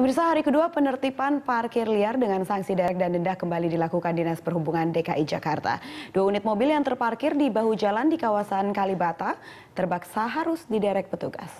Pemirsa hari kedua penertiban parkir liar dengan sanksi derek dan denda kembali dilakukan Dinas Perhubungan DKI Jakarta. Dua unit mobil yang terparkir di bahu jalan di kawasan Kalibata terpaksa harus diderek petugas.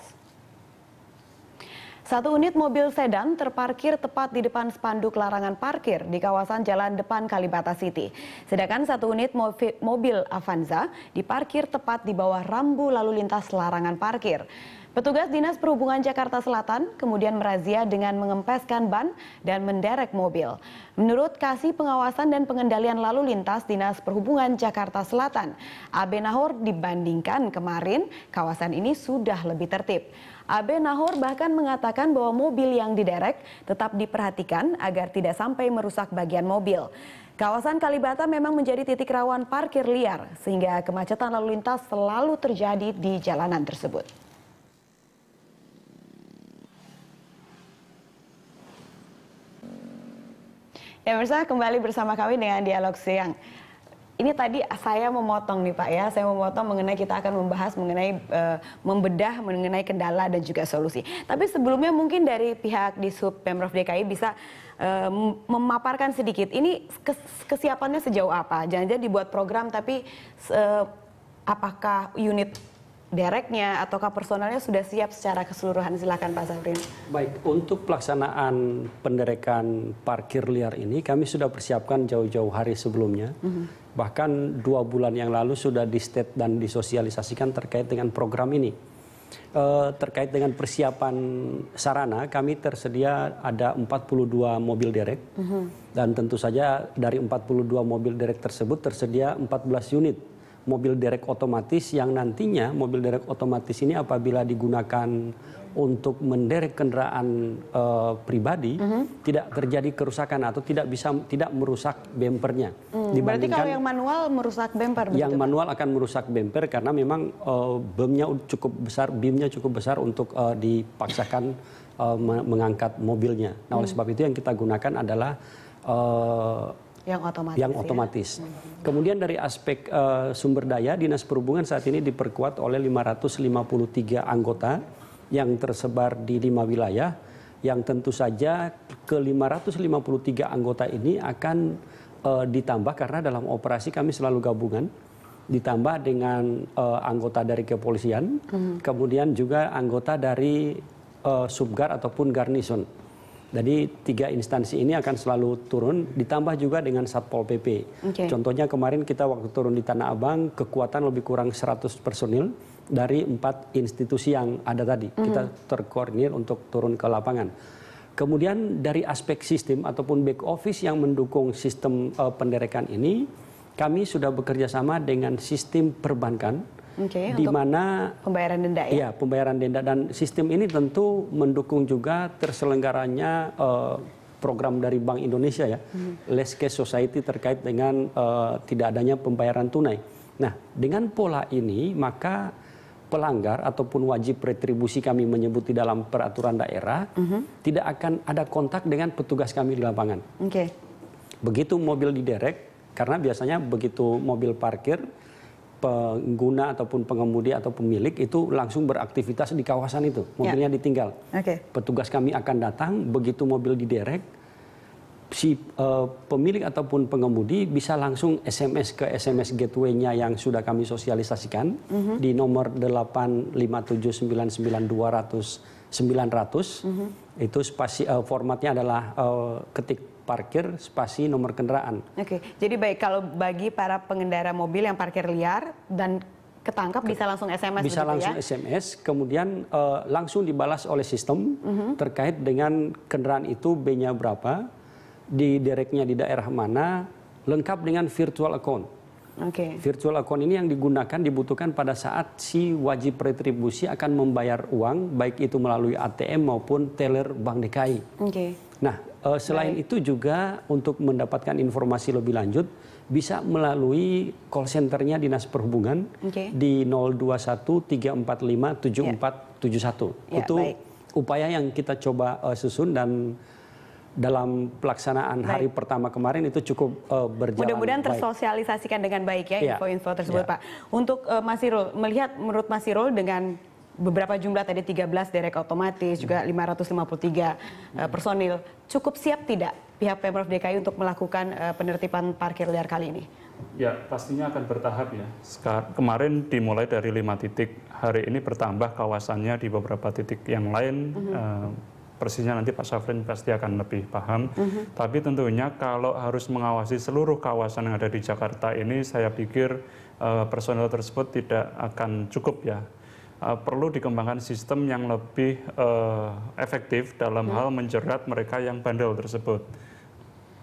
Satu unit mobil sedan terparkir tepat di depan spanduk larangan parkir di kawasan jalan depan Kalibata City. Sedangkan satu unit mobil Avanza diparkir tepat di bawah rambu lalu lintas larangan parkir. Petugas Dinas Perhubungan Jakarta Selatan kemudian merazia dengan mengempeskan ban dan menderek mobil. Menurut Kasih Pengawasan dan Pengendalian Lalu Lintas Dinas Perhubungan Jakarta Selatan, AB Nahor dibandingkan kemarin, kawasan ini sudah lebih tertib. AB Nahor bahkan mengatakan bahwa mobil yang diderek tetap diperhatikan agar tidak sampai merusak bagian mobil. Kawasan Kalibata memang menjadi titik rawan parkir liar, sehingga kemacetan lalu lintas selalu terjadi di jalanan tersebut. Ya bersama kembali bersama kami dengan Dialog Siang. Ini tadi saya memotong nih Pak ya, saya memotong mengenai kita akan membahas mengenai e, membedah mengenai kendala dan juga solusi. Tapi sebelumnya mungkin dari pihak di Sub Pemprov DKI bisa e, memaparkan sedikit ini kesiapannya sejauh apa? Jangan-jangan dibuat program tapi e, apakah unit dereknya ataukah personalnya sudah siap secara keseluruhan? Silakan Pak Safrin. Baik, untuk pelaksanaan penderekan parkir liar ini kami sudah persiapkan jauh-jauh hari sebelumnya. Mm -hmm. Bahkan dua bulan yang lalu sudah di state dan disosialisasikan terkait dengan program ini. E, terkait dengan persiapan sarana, kami tersedia ada 42 mobil derek. Mm -hmm. Dan tentu saja dari 42 mobil derek tersebut tersedia 14 unit mobil derek otomatis yang nantinya mobil derek otomatis ini apabila digunakan untuk menderek kendaraan uh, pribadi mm -hmm. tidak terjadi kerusakan atau tidak bisa tidak merusak bempernya. Mm, berarti kalau yang manual merusak bemper. Yang begitu, manual akan merusak bemper karena memang uh, bemnya cukup besar, bimnya cukup besar untuk uh, dipaksakan uh, mengangkat mobilnya. Nah oleh mm. sebab itu yang kita gunakan adalah yang otomatis. Yang ya. otomatis. Ya? Kemudian dari aspek uh, sumber daya, Dinas Perhubungan saat ini diperkuat oleh 553 anggota yang tersebar di lima wilayah, yang tentu saja ke 553 anggota ini akan uh, ditambah karena dalam operasi kami selalu gabungan ditambah dengan uh, anggota dari kepolisian, hmm. kemudian juga anggota dari uh, subgar ataupun garnison jadi tiga instansi ini akan selalu turun, ditambah juga dengan Satpol PP. Okay. Contohnya kemarin kita waktu turun di Tanah Abang, kekuatan lebih kurang 100 personil dari empat institusi yang ada tadi. Mm -hmm. Kita terkoordinir untuk turun ke lapangan. Kemudian dari aspek sistem ataupun back office yang mendukung sistem uh, penderekan ini, kami sudah bekerja sama dengan sistem perbankan okay, di mana pembayaran denda ya? ya pembayaran denda dan sistem ini tentu mendukung juga terselenggaranya uh, program dari Bank Indonesia ya hmm. less cash society terkait dengan uh, tidak adanya pembayaran tunai. Nah dengan pola ini maka pelanggar ataupun wajib retribusi kami menyebut di dalam peraturan daerah uh mm-hmm. -huh. tidak akan ada kontak dengan petugas kami di lapangan. Okay. Begitu mobil diderek karena biasanya begitu mobil parkir pengguna ataupun pengemudi atau pemilik itu langsung beraktivitas di kawasan itu. Ya. Mobilnya yeah. ditinggal. Okay. Petugas kami akan datang begitu mobil diderek si uh, pemilik ataupun pengemudi bisa langsung SMS ke SMS gateway-nya yang sudah kami sosialisasikan mm -hmm. di nomor 85799200 900 mm -hmm. itu spasi uh, formatnya adalah uh, ketik parkir spasi nomor kendaraan. Oke, jadi baik kalau bagi para pengendara mobil yang parkir liar dan ketangkap bisa langsung SMS bisa ya? langsung ya? SMS kemudian uh, langsung dibalas oleh sistem uh mhm. -huh. terkait dengan kendaraan itu B-nya berapa di direknya di daerah mana lengkap dengan virtual account Okay. Virtual account ini yang digunakan dibutuhkan pada saat si wajib retribusi akan membayar uang baik itu melalui ATM maupun teller Bank DKI. Okay. Nah, eh, selain baik. itu juga untuk mendapatkan informasi lebih lanjut bisa melalui call centernya Dinas Perhubungan okay. di 021 345 7471. Yeah. Yeah, itu baik. upaya yang kita coba eh, susun dan dalam pelaksanaan baik. hari pertama kemarin itu cukup uh, berjalan. Mudah-mudahan tersosialisasikan dengan baik ya iya. info-info ya. tersebut ya. Pak. Untuk uh, Mas Irul, melihat menurut Mas Irul dengan beberapa jumlah tadi 13 derek otomatis hmm. juga 553 uh, personil, cukup siap tidak pihak Pemprov DKI untuk melakukan uh, penertiban parkir liar kali ini? Ya, pastinya akan bertahap ya. Sekar kemarin dimulai dari lima titik, hari ini bertambah kawasannya di beberapa titik yang lain. -hmm persisnya nanti Pak Safrin pasti akan lebih paham. Mm -hmm. Tapi tentunya kalau harus mengawasi seluruh kawasan yang ada di Jakarta ini, saya pikir uh, eh, personel tersebut tidak akan cukup ya. Uh, perlu dikembangkan sistem yang lebih uh, efektif dalam hmm. hal menjerat mereka yang bandel tersebut.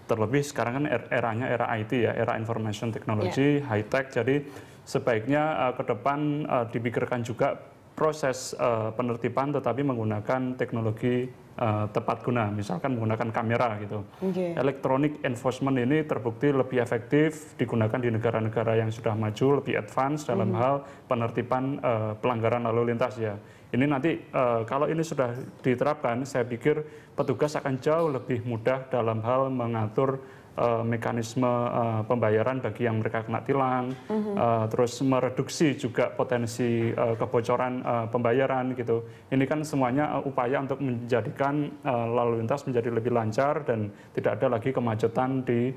Terlebih sekarang kan er eranya era IT ya, era information technology, yeah. high tech. Jadi sebaiknya uh, ke depan uh, dipikirkan juga proses uh, penertiban tetapi menggunakan teknologi uh, tepat guna, misalkan menggunakan kamera gitu. Okay. Electronic enforcement ini terbukti lebih efektif digunakan di negara-negara yang sudah maju, lebih advance dalam mm -hmm. hal penertiban uh, pelanggaran lalu lintas ya. Ini nanti uh, kalau ini sudah diterapkan, saya pikir petugas akan jauh lebih mudah dalam hal mengatur uh, mekanisme uh, pembayaran bagi yang mereka kena tilang, mm -hmm. uh, terus mereduksi juga potensi uh, kebocoran uh, pembayaran gitu. Ini kan semuanya upaya untuk menjadikan uh, lalu lintas menjadi lebih lancar dan tidak ada lagi kemacetan di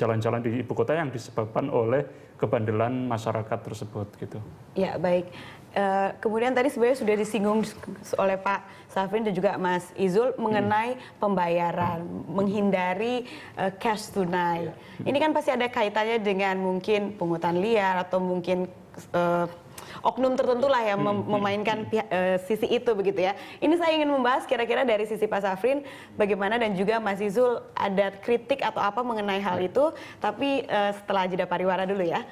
jalan-jalan uh, di ibu kota yang disebabkan oleh kebandelan masyarakat tersebut gitu. Ya baik. Eh, kemudian tadi sebenarnya sudah disinggung oleh Pak Safrin dan juga Mas Izul mengenai hmm. pembayaran, hmm. menghindari uh, cash tunai. Yeah. Ini kan pasti ada kaitannya dengan mungkin pungutan liar atau mungkin uh, oknum tertentu lah yang mem hmm. memainkan uh, sisi itu begitu ya. Ini saya ingin membahas kira-kira dari sisi Pak Safrin bagaimana dan juga Mas Izul ada kritik atau apa mengenai hal itu. Tapi uh, setelah jeda pariwara dulu ya.